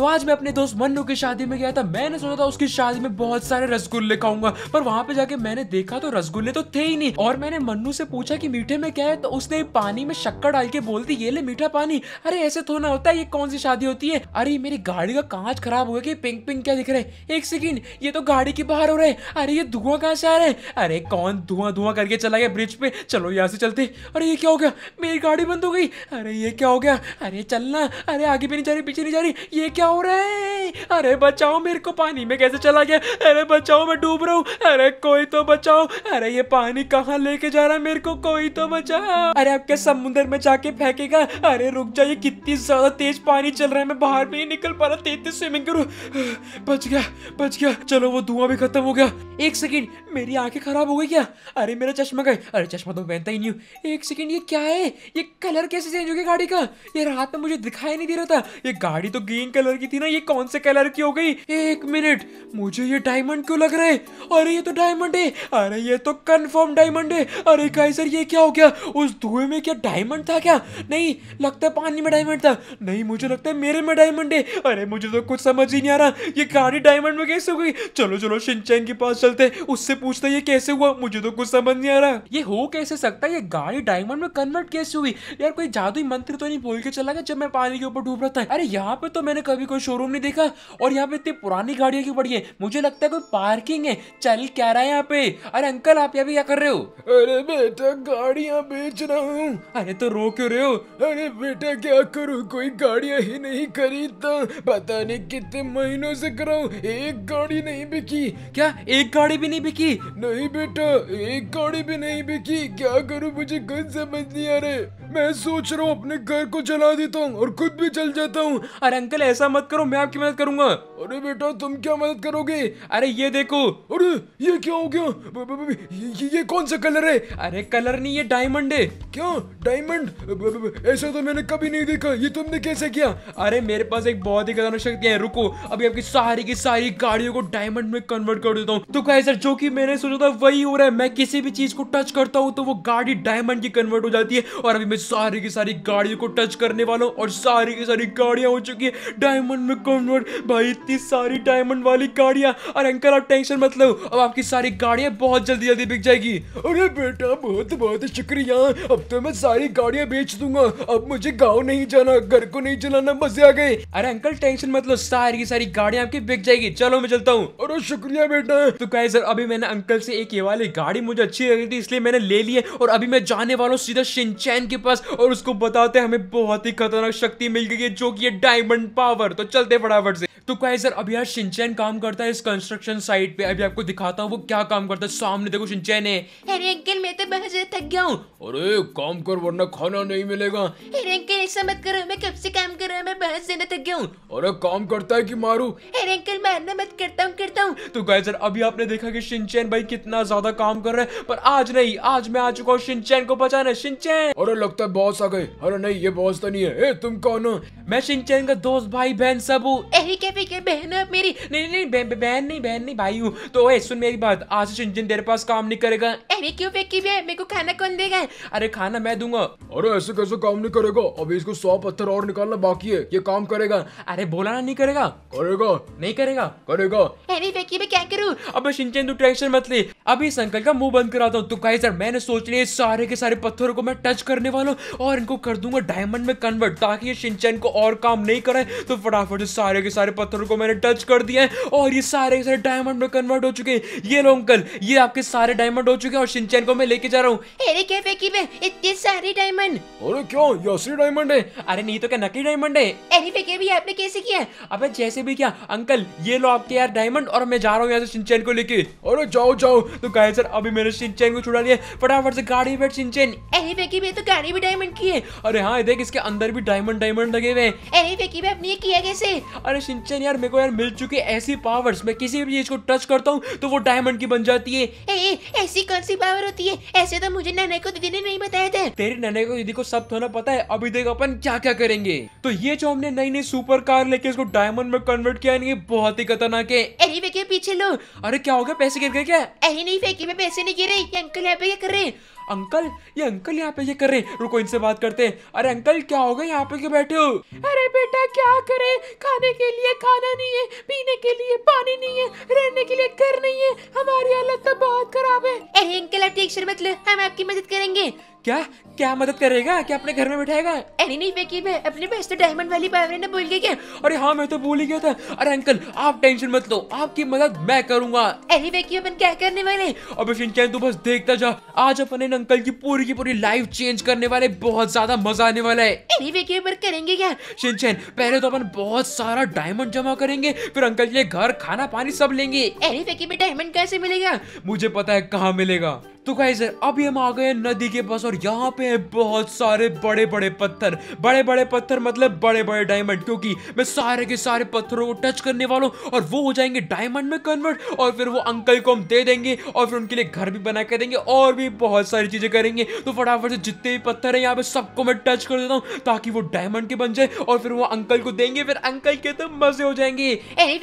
तो आज मैं अपने दोस्त मन्नू की शादी में गया था मैंने सोचा था उसकी शादी में बहुत सारे रसगुल्ले खाऊंगा पर वहां पे जाके मैंने देखा तो रसगुल्ले तो थे ही नहीं और मैंने मन्नू से पूछा कि मीठे में क्या है तो उसने पानी में शक्कर डाल के बोल दी ये ले मीठा पानी अरे ऐसे थोड़ा होता है ये कौन सी शादी होती है अरे मेरी गाड़ी का कांच खराब हो गया कि पिंक पिंक क्या दिख रहे एक सेकेंड ये तो गाड़ी के बाहर हो रहे अरे ये धुआं कहाँ से आ रहे हैं अरे कौन धुआं धुआं करके चला गया ब्रिज पे चलो यहाँ से चलते अरे ये क्या हो गया मेरी गाड़ी बंद हो गई अरे ये क्या हो गया अरे चलना अरे आगे भी नहीं जा रही पीछे नहीं जा रही ये क्या बचाओ रे अरे बचाओ मेरे को पानी में कैसे चला गया अरे बचाओ मैं डूब रहा हूँ अरे कोई तो बचाओ अरे ये पानी कहाँ लेके जा रहा है मेरे को कोई तो बचाओ अरे आपके समुद्र में जाके फेंकेगा अरे रुक जाइए कितनी ज्यादा तेज पानी चल रहा है मैं बाहर भी नहीं निकल पा रहा तेज तेज स्विमिंग करूँ बच गया बच गया चलो वो धुआं भी खत्म हो गया एक सेकेंड मेरी आंखें खराब हो गई क्या अरे मेरा चश्मा गए अरे चश्मा तो पहनता ही नहीं हूँ एक सेकेंड ये क्या है ये कलर कैसे चेंज हो गया गाड़ी का ये रात में मुझे दिखाई नहीं दे रहा था ये गाड़ी तो ग्रीन कलर की थी ना ये कौन से कलर की हो गई एक मिनट मुझे ये डायमंड क्यों लग रहा है अरे ये तो डायमंड है अरे ये तो कंफर्म डायमंड है अरे सर ये क्या हो गया उस धुएं में क्या डायमंड था क्या नहीं लगता है पानी में डायमंड था नहीं मुझे लगता है मेरे में डायमंड है अरे मुझे तो कुछ समझ ही नहीं आ रहा ये गाड़ी डायमंड में कैसे हो गई चलो चलो शिनचैन के पास चलते उससे पूछते ये कैसे हुआ मुझे तो कुछ समझ नहीं आ रहा ये हो कैसे सकता ये गाड़ी डायमंड में कन्वर्ट कैसे हुई यार कोई जादुई मंत्र तो नहीं बोल के चला गया जब मैं पानी के ऊपर डूब रहा था अरे यहाँ पे तो मैंने कभी कभी कोई शोरूम नहीं देखा और यहाँ पे इतनी पुरानी गाड़ियों की पड़ी है मुझे लगता है कोई पार्किंग है चल क्या रहा है यहाँ पे अरे अंकल आप यहाँ पे क्या कर रहे हो अरे बेटा गाड़ियाँ बेच रहा हूँ अरे तो रो क्यों रहे हो अरे बेटा क्या करूँ कोई गाड़िया ही नहीं खरीदता पता नहीं कितने महीनों से कर एक गाड़ी नहीं बिकी क्या एक गाड़ी भी नहीं बिकी नहीं बेटा एक गाड़ी भी नहीं बिकी क्या करूँ मुझे कुछ समझ नहीं आ रहा मैं सोच रहा हूँ अपने घर को जला देता हूँ और खुद भी चल जाता हूँ अरे अंकल ऐसा मत करो मैं आपकी मदद करूंगा अरे बेटा तुम क्या मदद करोगे अरे ये देखो अरे ये क्या हो गया ब, ब, ब, ये, ये कौन सा कलर है अरे कलर नहीं ये डायमंड है क्या डायमंड ऐसा तो मैंने कभी नहीं देखा ये तुमने कैसे किया अरे मेरे पास एक बहुत ही खतरनाक शक्ति है रुको अभी आपकी सारी की सारी गाड़ियों को डायमंड में कन्वर्ट कर देता हूँ तो क्या सर जो की मैंने सोचा था वही हो रहा है मैं किसी भी चीज को टच करता हूँ तो वो गाड़ी डायमंड की कन्वर्ट हो जाती है और अभी मैं सारी की सारी गाड़ियों को टच करने वाला हूँ और सारी की सारी गाड़ियां हो चुकी है डायमंड में कन्वर्ट भाई इतनी सारी डायमंड वाली गाड़िया और अंकल आप टेंशन मत लो अब आपकी सारी गाड़िया बहुत जल्दी जल्दी बिक जाएगी अरे बेटा बहुत बहुत शुक्रिया अब तो मैं सारी गाड़िया बेच दूंगा अब मुझे गाँव नहीं जाना घर को नहीं चलाना मजे आ गए अरे अंकल टेंशन मत लो सारी सारी गाड़िया आपकी बिक जाएगी चलो मैं चलता हूँ अरे शुक्रिया बेटा तो कहे सर अभी मैंने अंकल से एक ये वाली गाड़ी मुझे अच्छी लग थी इसलिए मैंने ले ली है और अभी मैं जाने वाला हूँ सीधा शिनचैन के पास और उसको बताते हमें बहुत ही खतरनाक शक्ति मिल गई है जो कि है डायमंड पावर तो चलते फटाफट से तो क्या सर अभी यार सिंचैन काम करता है इस कंस्ट्रक्शन साइट पे अभी आपको दिखाता हूँ वो क्या काम करता है सामने देखो सिंचैन है अरे अंकल मैं तो बहुत ज्यादा थक गया हूँ अरे काम कर वरना खाना नहीं मिलेगा अरे अंकल ऐसा मत करो मैं कब से काम कर रहा हूँ मैं बहुत ज्यादा थक गया हूँ अरे काम करता है की मारू अरे अंकल मारना मत करता हूँ करता हूँ तो क्या सर अभी आपने देखा की सिंचैन भाई कितना ज्यादा काम कर रहे हैं पर आज नहीं आज मैं आ चुका हूँ सिंचैन को बचाना सिंचैन अरे लगता है बॉस आ गए अरे नहीं ये बॉस तो नहीं है ए, तुम कौन हो मैं सिंचैन का दोस्त भाई बहन सब हूँ मुनाफिक के बहन है मेरी नहीं नहीं बहन नहीं बहन नहीं भाई हूँ तो ओए सुन मेरी बात आज से इंजन तेरे पास काम नहीं करेगा अरे क्यों फेंकी है मेरे को खाना कौन देगा अरे खाना मैं दूंगा अरे ऐसे कैसे काम नहीं करेगा अभी इसको सौ पत्थर और निकालना बाकी है ये काम करेगा अरे बोला ना नहीं करेगा करेगा नहीं करेगा करेगा अरे फेंकी मैं क्या करूँ अब सिंचन तू टेंशन मत ले अभी संकल का मुंह बंद कराता हूँ तो कहीं सर मैंने सोच लिया सारे के सारे पत्थरों को मैं टच करने वाला हूँ और इनको कर दूंगा डायमंड में कन्वर्ट ताकि ये सिंचन को और काम नहीं कराए तो फटाफट सारे के सारे पत्थर को मैंने टच कर दिया है और ये सारे सारे डायमंड में कन्वर्ट हो चुके हैं ये लो अंकल ये आपके सारे डायमंड हो चुके हैं और शिनचैन को मैं लेके जा रहा हूँ अरे क्या में इतने सारे डायमंड अरे क्यों ये असली डायमंड है अरे नहीं तो क्या नकली डायमंड है भी आपने कैसे किया अबे जैसे भी क्या अंकल ये लो आपके यार डायमंड और मैं जा रहा हूँ यहाँ से शिनचैन को लेके अरे जाओ जाओ तो गाय सर अभी मैंने शिनचैन को छुड़ा लिया फटाफट से गाड़ी बैठ शिनचैन अरे फेंकी में तो गाड़ी भी डायमंड की है अरे हाँ देख इसके अंदर भी डायमंड डायमंड लगे हुए हैं अरे फेंकी में आपने किया कैसे अरे सिंच क्रिश्चियन यार मेरे को यार मिल चुके ऐसी पावर्स मैं किसी भी चीज को टच करता हूँ तो वो डायमंड की बन जाती है ए, ए, ऐसी कौन सी पावर होती है ऐसे तो मुझे नन्हे को दीदी ने नहीं बताया था तेरे नन्हे को दीदी को सब थोड़ा तो पता है अभी देखो अपन क्या क्या करेंगे तो ये जो हमने नई नई सुपर कार लेके इसको डायमंड में कन्वर्ट किया ये बहुत ही खतरनाक है अरे वे पीछे लो अरे क्या हो गया पैसे गिर गए क्या अरे नहीं फेंकी मैं पैसे नहीं गिर रही अंकल यहाँ पे क्या कर रहे हैं अंकल ये अंकल यहाँ पे ये कर रहे रुको इनसे बात करते हैं अरे अंकल क्या हो गया यहाँ पे क्यों बैठे हो अरे बेटा क्या करे खाने के लिए खाना नहीं है पीने के लिए पानी नहीं है रहने के लिए घर नहीं है हमारी हालत तो बहुत खराब है अंकल आप ठीक मत लो हम आपकी मदद करेंगे क्या क्या मदद करेगा क्या अपने घर में बिठाएगा अरे नहीं बेकी मैं अपने पास तो डायमंड वाली पावर ने भूल गई क्या अरे हाँ मैं तो भूल ही गया था अरे अंकल आप टेंशन मत लो आपकी मदद मैं करूंगा अरे बेकी अपन क्या करने वाले अब शिनचैन तू बस देखता जा आज अपन अंकल की पूरी की पूरी लाइफ चेंज करने वाले बहुत ज्यादा मजा आने वाला है anyway, के पर करेंगे क्या शिनचैन पहले तो अपन बहुत सारा डायमंड जमा करेंगे फिर अंकल के लिए घर खाना पानी सब लेंगे anyway, डायमंड कैसे मिलेगा मुझे पता है कहाँ मिलेगा तो गाइज अभी हम आ गए नदी के पास और यहाँ पे है बहुत सारे बड़े बड़े पत्थर बड़े बड़े पत्थर मतलब बड़े बड़े डायमंड क्योंकि मैं सारे के सारे पत्थरों को टच करने वाला हूँ और वो हो जाएंगे डायमंड में कन्वर्ट और फिर वो अंकल को हम दे देंगे और फिर उनके लिए घर भी बना के देंगे और भी बहुत सारी चीजें करेंगे तो फटाफट से जितने भी पत्थर है यहाँ पे सबको मैं टच कर देता हूँ ताकि वो डायमंड के बन जाए और फिर वो अंकल को देंगे फिर अंकल के तो मजे हो जाएंगे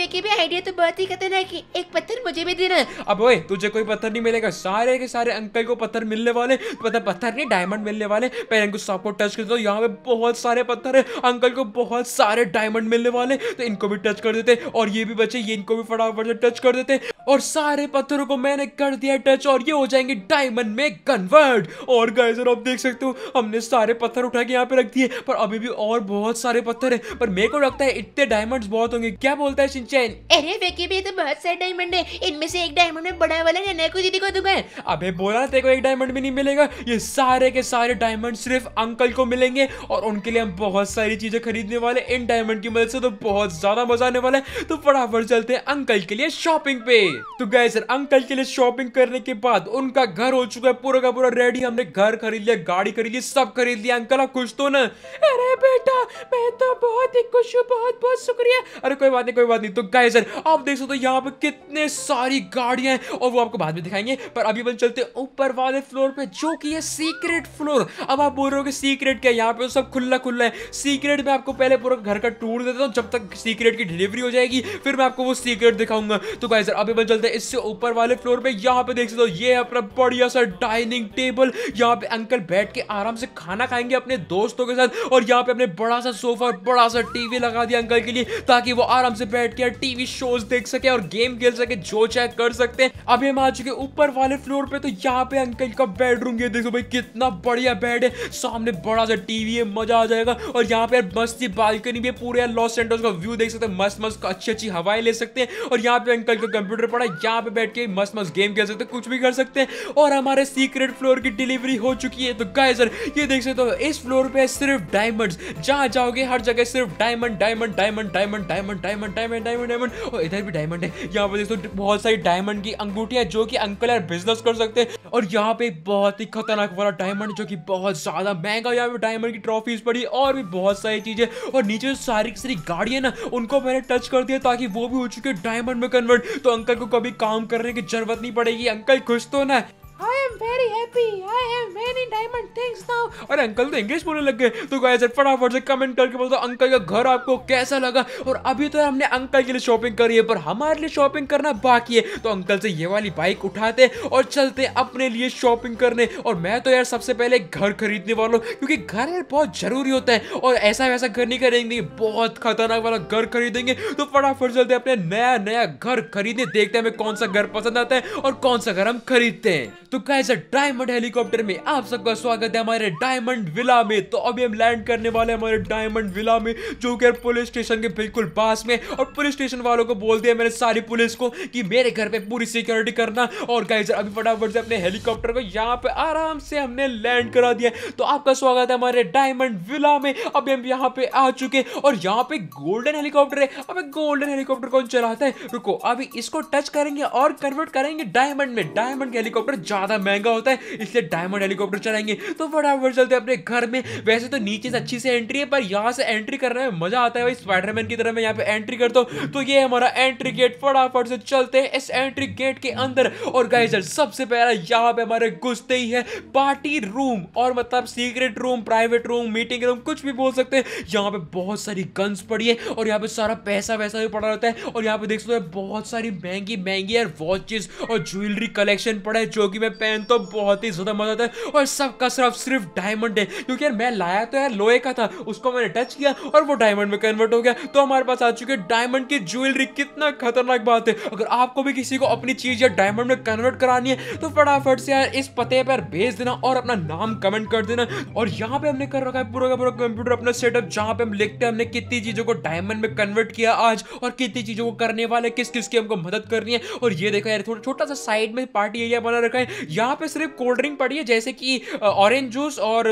भी आइडिया तो बहुत ही खतरनाक है एक पत्थर मुझे भी देना अब तुझे कोई पत्थर नहीं मिलेगा सारे के सारे पेन को पत्थर मिलने वाले पता मतलब पत्थर नहीं डायमंड मिलने वाले पहले अंकल सांप को टच कर दो यहाँ पे बहुत सारे पत्थर है अंकल को बहुत सारे डायमंड मिलने वाले तो इनको भी टच कर देते और ये भी बचे ये इनको भी फटाफट से टच कर देते और सारे पत्थरों को मैंने कर दिया टच और ये हो जाएंगे डायमंड में कन्वर्ट और गाइजर आप देख सकते हो हमने सारे पत्थर उठा के यहाँ पे रख दिए पर अभी भी और बहुत सारे पत्थर है पर मेरे को लगता है इतने डायमंड्स बहुत होंगे क्या बोलता है सिंचैन अरे वेकी भी तो बहुत सारे डायमंड है इनमें से एक डायमंड में बड़ा वाला नैना को दीदी को दूंगा अबे बोला ना तेरे एक डायमंड भी नहीं मिलेगा ये सारे के सारे डायमंड सिर्फ अंकल को मिलेंगे और उनके लिए हम बहुत सारी चीजें खरीदने वाले इन डायमंड की मदद से तो बहुत ज्यादा मजा आने वाला है तो फटाफट चलते हैं अंकल के लिए शॉपिंग पे तो गए सर अंकल के लिए शॉपिंग करने के बाद उनका घर हो चुका है पूरा का पूरा रेडी हमने घर खरीद लिया गाड़ी खरीद ली सब खरीद लिया अंकल आप खुश तो ना अरे बेटा मैं तो बहुत ही खुश हूँ बहुत बहुत शुक्रिया अरे कोई बात नहीं कोई बात नहीं तो गए सर आप देख सकते यहाँ पे कितने सारी गाड़ियां हैं और वो आपको बाद में दिखाएंगे पर अभी बन चलते ऊपर वाले फ्लोर पे जो कि है सीक्रेट फ्लोर अब आप बोल रहे हो कि सीक्रेट क्या है यहाँ पे तो सब खुला खुला है सीक्रेट में आपको पहले पूरा घर का टूर देता हूँ जब तक सीक्रेट की डिलीवरी हो जाएगी फिर मैं आपको वो सीक्रेट दिखाऊंगा तो गाइज अब अपन चलते हैं इससे ऊपर वाले फ्लोर पे यहाँ पे देख सकते हो ये अपना बढ़िया सा डाइनिंग टेबल यहाँ पे अंकल बैठ के आराम से खाना खाएंगे अपने दोस्तों के साथ और यहाँ पे अपने बड़ा सा सोफा बड़ा सा टीवी लगा दिया अंकल के लिए ताकि वो आराम से बैठ के टीवी शोज देख सके और गेम खेल सके जो चेक कर सकते हैं अभी हम आ चुके ऊपर वाले फ्लोर पे तो यहाँ पे अंकल का बेडरूम ये देखो भाई कितना बढ़िया बेड है सामने बड़ा सा टीवी है मजा आ जाएगा और यहाँ पे यार मस्त बालकनी भी है पूरे यार लॉस सेंटर्स का व्यू देख सकते हैं मस्त मस्त अच्छी अच्छी हवाएं ले सकते हैं और यहाँ पे अंकल का कंप्यूटर पड़ा है यहाँ पे बैठ के मस्त मस्त गेम खेल सकते हैं कुछ भी कर सकते हैं और हमारे सीक्रेट फ्लोर की डिलीवरी हो चुकी है तो गाय सर ये देख सकते हो इस फ्लोर पे सिर्फ डायमंड जहाँ जाओगे हर जगह सिर्फ diamond diamond diamond diamond diamond diamond diamond diamond diamond और इधर भी डायमंड है यहाँ पर देख सकते बहुत सारी डायमंड की अंगूठिया जो कि अंकल यार बिजनेस कर सकते हैं और यहाँ पे बहुत ही खतरनाक वाला डायमंड जो कि बहुत ज्यादा महंगा यहाँ पे डायमंड की ट्रॉफीज पड़ी और भी बहुत सारी चीजें और नीचे सारी सारी गाड़ियां ना उनको मैंने टच कर दिया ताकि वो भी हो चुके डायमंड में कन्वर्ट तो अंकल को कभी काम करने की जरूरत नहीं पड़ेगी अंकल खुश तो ना I am very happy I have many diamond things now और अंकल तो इंग्लिश बोलने लग गए तो गाइस फटाफट से कमेंट करके बोल दो अंकल का घर आपको कैसा लगा और अभी तो हमने अंकल के लिए शॉपिंग करी है पर हमारे लिए शॉपिंग करना बाकी है तो अंकल से ये वाली बाइक उठाते और चलते अपने लिए शॉपिंग करने और मैं तो यार सबसे पहले घर खरीदने वाला हूँ क्योंकि घर यार बहुत जरूरी होता है और ऐसा वैसा घर नहीं करेंगे बहुत खतरनाक वाला घर खरीदेंगे तो फटाफट चलते अपने नया नया घर खरीदने देखते हैं हमें कौन सा घर पसंद आता है और कौन सा घर हम खरीदते हैं तो कैसे डायमंड हेलीकॉप्टर में आप सबका स्वागत है हमारे डायमंड विला में तो अभी हम लैंड करने वाले हैं हमारे डायमंड विला में जो कि पुलिस स्टेशन के बिल्कुल पास में और पुलिस स्टेशन वालों को बोल दिया मैंने सारी पुलिस को कि मेरे घर पे पूरी सिक्योरिटी करना और कैसे अभी फटाफट से अपने हेलीकॉप्टर को यहाँ पे आराम से हमने लैंड करा दिया तो आपका स्वागत है हमारे डायमंड विला में अभी हम यहाँ पे आ चुके और यहाँ पे गोल्डन हेलीकॉप्टर है अब गोल्डन हेलीकॉप्टर कौन चलाता है रुको अभी इसको टच करेंगे और कन्वर्ट करेंगे डायमंड में डायमंड हेलीकॉप्टर ज़्यादा महंगा होता है इसलिए डायमंड हेलीकॉप्टर चलाएंगे तो फटाफट चलते अपने घर में वैसे तो नीचे से अच्छी से एंट्री है पर यहाँ से एंट्री करने में मज़ा आता है भाई स्पाइडरमैन की तरह मैं यहाँ पे एंट्री करता हूँ तो ये हमारा एंट्री गेट फटाफट से चलते हैं इस एंट्री गेट के अंदर और गाइजर सबसे पहला यहाँ पे हमारे घुसते ही है पार्टी रूम और मतलब secret room private room meeting room कुछ भी बोल सकते हैं यहाँ पे बहुत सारी गन्स पड़ी है और यहाँ पे सारा पैसा वैसा भी पड़ा रहता है और यहाँ पे देख सकते हैं बहुत सारी महंगी महंगी यार वॉचेस और ज्वेलरी कलेक्शन पड़ा है जो कि में पहन तो बहुत ही ज्यादा मजा आता है और सबका सिर्फ सिर्फ डायमंड है क्योंकि यार मैं लाया तो यार लोहे का था उसको मैंने टच किया और वो डायमंड में कन्वर्ट हो गया तो हमारे पास आ चुके डायमंड की ज्वेलरी कितना खतरनाक बात है अगर आपको भी किसी को अपनी चीज या डायमंड में कन्वर्ट करानी है तो फटाफट से यार इस पते पर भेज देना और अपना नाम कमेंट कर देना और यहाँ पे हमने कर रखा है पूरा का पूरा कंप्यूटर अपना सेटअप जहाँ पे हम लिखते हैं हमने कितनी चीजों को डायमंड में कन्वर्ट किया आज और कितनी चीजों को करने वाले किस किस की हमको मदद करनी है और ये देखा यार थोड़ा छोटा सा साइड में पार्टी एरिया बना रखा है यहाँ पे सिर्फ कोल्ड ड्रिंक पड़ी है जैसे कि ऑरेंज जूस और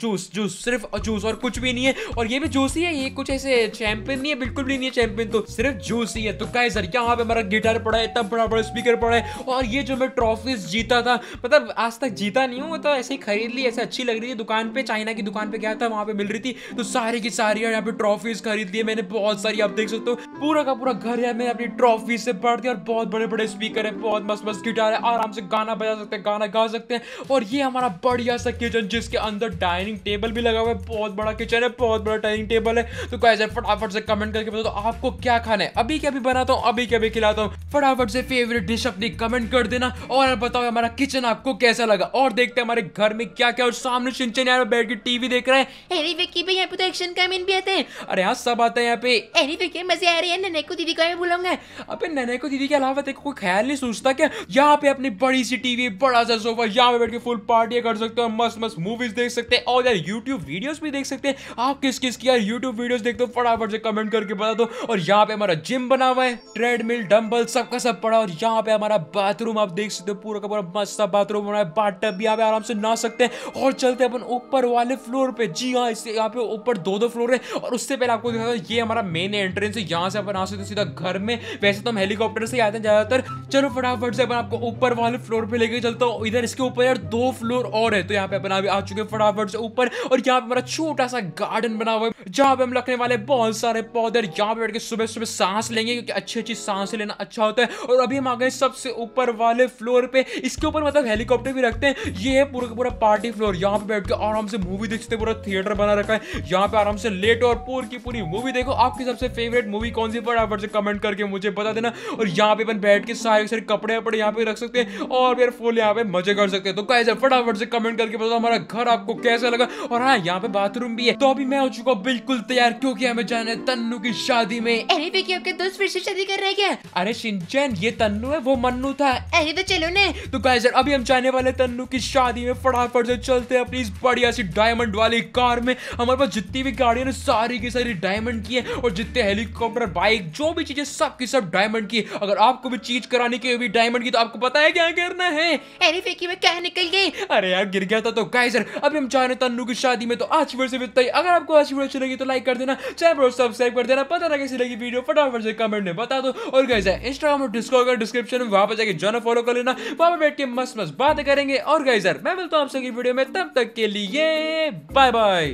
जूस जूस सिर्फ जूस और कुछ भी नहीं है और ये भी जूस ही है ये कुछ ऐसे चैंपियन नहीं है बिल्कुल भी नहीं है चैंपियन तो सिर्फ जूस ही है तो कहे सर यहाँ पे हमारा गिटार पड़ा है इतना बड़ा बड़ा स्पीकर पड़ा है और ये जो मैं ट्रॉफीज जीता था मतलब आज तक जीता नहीं हूँ तो ऐसे ही खरीद ली ऐसे अच्छी लग रही थी दुकान पे चाइना की दुकान पे गया था वहाँ पे मिल रही थी तो सारी की सारी यहाँ पे ट्रॉफीज खरीद ली मैंने बहुत सारी आप देख सकते हो पूरा का पूरा घर है मैंने अपनी ट्रॉफी से पढ़ दिया और बहुत बड़े बड़े स्पीकर है बहुत मस्त मस्त गिटार है आराम से गाना बजा सकते सकते हैं गाना गा सकते हैं और ये हमारा बढ़िया सा किचन जिसके अंदर डाइनिंग टेबल भी लगा हुआ है बहुत बड़ा किचन है बहुत बड़ा डाइनिंग टेबल है तो कैसे फटाफट से कमेंट करके बताओ तो आपको क्या खाना है अभी क्या भी बनाता हूँ अभी क्या भी खिलाता हूँ फटाफट से फेवरेट डिश अपनी कमेंट कर देना और बताओ हमारा किचन आपको कैसा लगा और देखते हैं हमारे घर में क्या क्या और सामने सिंचन यार बैठ के टीवी देख रहे हैं अरे विक्की भाई यहाँ पे तो एक्शन कमेंट भी आते हैं अरे हाँ सब आते हैं यहाँ पे अरे विक्की मजे आ रहे हैं नन्हे को दीदी को मैं बुलाऊंगा अबे नन्हे को दीदी के अलावा देखो कोई ख्याल नहीं सोचता क्या यहाँ पे अपनी बड़ी सी टीवी बड़ा सा सोफा यहाँ पे बैठ के फुल पार्टी कर सकते हो मस्त मस्त मूवीज देख सकते हैं और यार यूट्यूब वीडियोस भी देख सकते हैं आप किस किस की यार यूट्यूब वीडियोस देखते हो फटाफट से कमेंट करके बता दो और यहाँ पे हमारा जिम बना हुआ है ट्रेडमिल डम्बल सबका सब पड़ा और यहाँ पे हमारा बाथरूम आप देख सकते हो पूरा का पूरा मस्त सा बाथरूम बना है बाथटब भी यहाँ पे आराम से नहा सकते हैं और चलते अपन ऊपर वाले फ्लोर पे जी हाँ इससे यहाँ पे ऊपर दो दो फ्लोर है और उससे पहले आपको दिखाता हूँ ये हमारा मेन एंट्रेंस है यहाँ से अपन आ सकते सीधा घर में वैसे तो हम हेलीकॉप्टर से आते हैं ज्यादातर चलो फटाफट से अपन आपको ऊपर वाले फ्लोर पे लेके चलता हूँ इधर इसके ऊपर यार दो फ्लोर और है तो यहाँ पे अपन अभी आ चुके फटाफट से ऊपर और यहाँ पे हमारा छोटा सा गार्डन बना हुआ है जहाँ पे हम रखने वाले बहुत सारे पौधे यहाँ पे बैठ के सुबह सुबह सांस लेंगे क्योंकि अच्छी अच्छी सांस लेना अच्छा होता है और अभी हम आ गए सबसे ऊपर वाले फ्लोर पे इसके ऊपर मतलब हेलीकॉप्टर भी रखते हैं ये है पूरा पूरा पार्टी फ्लोर यहाँ पे बैठ के आराम से मूवी देखते पूरा थिएटर बना रखा है यहाँ पे आराम से लेट और पूरी की पूरी मूवी देखो आपकी सबसे फेवरेट मूवी कौन सी फटाफट से कमेंट करके मुझे बता देना और यहाँ पे अपन बैठ के सारे सारे कपड़े वपड़े यहाँ पे रख सकते हैं और फिर बिल्कुल यहाँ पे मजे कर सकते हैं तो कैसे फटाफट से कमेंट करके बताओ हमारा घर आपको कैसा लगा और हाँ यहाँ पे बाथरूम भी है तो अभी मैं हो चुका हूँ बिल्कुल तैयार क्योंकि हमें जाना है तन्नू की शादी में अरे भी आपके दोस्त फिर से शादी कर रहे क्या अरे सिंचन ये तन्नु है वो मन्नू था अरे तो चलो ने तो कैसे अभी हम जाने वाले तन्नु की शादी में फटाफट से चलते हैं अपनी इस बढ़िया सी डायमंड वाली कार में हमारे पास जितनी भी गाड़ी है सारी की सारी डायमंड की है और जितने हेलीकॉप्टर बाइक जो भी चीजें सब की सब डायमंड की अगर आपको भी चीज कराने की भी डायमंड की तो आपको पता है क्या करना है मैं निकल गई अरे यार गिर गया था तो गाइस यार अभी हम जा रहे तन्नू की शादी में तो आज अगर आपको आज वीडियो अच्छी लगी तो लाइक कर देना चैनल सब्सक्राइब कर देना पता ना कैसी लगी वीडियो फटाफट से कमेंट में बता दो और गाइस यार और का डिस्क्रिप्शन में वहां पर जाके फॉलो कर लेना वहां पर बैठ के मस्त मस्त बात करेंगे और गाइस यार मैं मिलता हूँ आप सभी वीडियो में तब तक के लिए बाय बाय